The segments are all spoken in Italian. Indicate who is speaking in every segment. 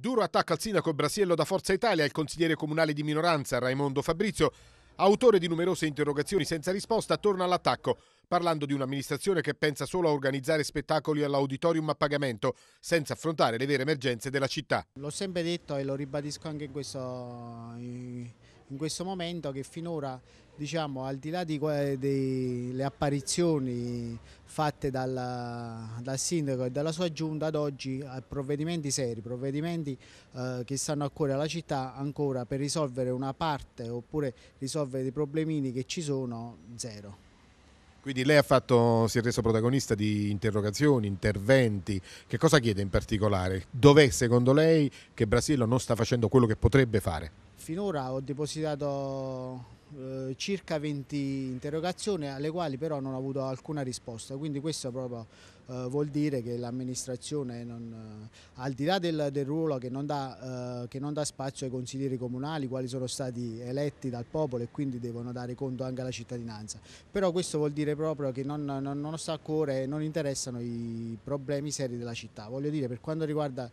Speaker 1: Duro attacco al sindaco Brasiello da Forza Italia, il consigliere comunale di minoranza Raimondo Fabrizio, autore di numerose interrogazioni senza risposta, torna all'attacco parlando di un'amministrazione che pensa solo a organizzare spettacoli all'auditorium a pagamento, senza affrontare le vere emergenze della città.
Speaker 2: L'ho sempre detto e lo ribadisco anche in questo, in questo momento che finora diciamo, al di là delle apparizioni fatte dalla, dal sindaco e dalla sua giunta ad oggi a eh, provvedimenti seri, provvedimenti eh, che stanno a cuore alla città ancora per risolvere una parte oppure risolvere dei problemini che ci sono, zero.
Speaker 1: Quindi lei fatto, si è reso protagonista di interrogazioni, interventi, che cosa chiede in particolare? Dov'è secondo lei che Brasile non sta facendo quello che potrebbe fare?
Speaker 2: Finora ho depositato eh, circa 20 interrogazioni alle quali però non ho avuto alcuna risposta, quindi questo proprio eh, vuol dire che l'amministrazione, eh, al di là del, del ruolo che non, dà, eh, che non, dà, spazio ai consiglieri comunali, quali sono stati eletti dal popolo e quindi devono dare conto anche alla cittadinanza, però questo vuol dire proprio che non, non, non sta a cuore e non interessano i problemi seri della città, voglio dire per quanto riguarda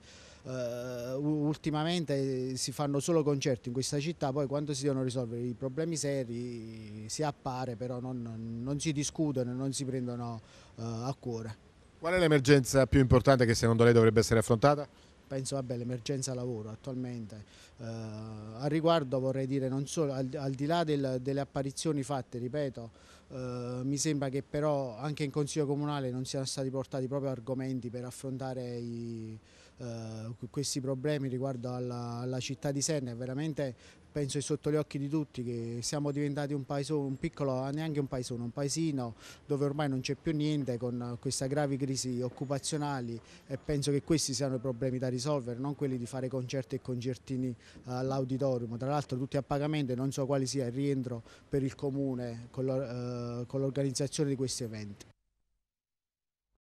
Speaker 2: eh, ultimamente si fanno solo concerti in questa città, poi quando si devono risolvere i problemi seri si appare, però non, non si discutono, non si prendono eh, a cuore.
Speaker 1: Qual è l'emergenza più importante che secondo lei dovrebbe essere affrontata?
Speaker 2: penso all'emergenza lavoro attualmente. Eh, al riguardo vorrei dire, non solo, al, al, di là del, delle apparizioni fatte, ripeto, eh, mi sembra che però anche in Consiglio Comunale non siano stati portati proprio argomenti per affrontare i, eh, questi problemi riguardo alla, alla città di Senna, è veramente penso è sotto gli occhi di tutti che siamo diventati un paesone, un piccolo, neanche un paesone, un paesino dove ormai non c'è più niente con queste gravi crisi occupazionali e penso che questi siano i problemi da risolvere, non quelli di fare concerti e concertini all'auditorium, tra l'altro tutti a pagamento e non so quale sia il rientro per il comune con eh, l'organizzazione di questi eventi.